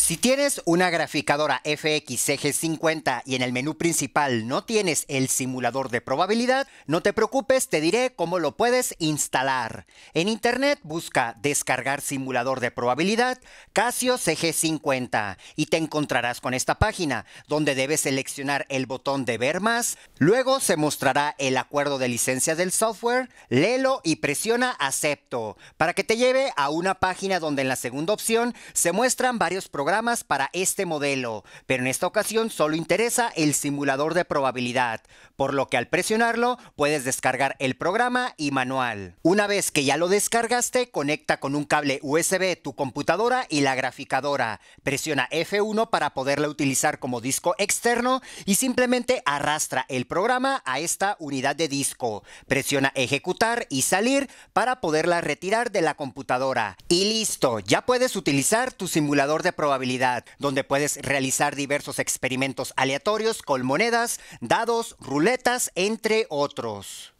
Si tienes una graficadora FX CG50 y en el menú principal no tienes el simulador de probabilidad, no te preocupes, te diré cómo lo puedes instalar. En internet busca descargar simulador de probabilidad Casio CG50 y te encontrarás con esta página donde debes seleccionar el botón de ver más, luego se mostrará el acuerdo de licencia del software, léelo y presiona acepto para que te lleve a una página donde en la segunda opción se muestran varios programas para este modelo, pero en esta ocasión solo interesa el simulador de probabilidad, por lo que al presionarlo puedes descargar el programa y manual. Una vez que ya lo descargaste, conecta con un cable USB tu computadora y la graficadora. Presiona F1 para poderla utilizar como disco externo y simplemente arrastra el programa a esta unidad de disco. Presiona ejecutar y salir para poderla retirar de la computadora. Y listo, ya puedes utilizar tu simulador de probabilidad donde puedes realizar diversos experimentos aleatorios con monedas, dados, ruletas, entre otros.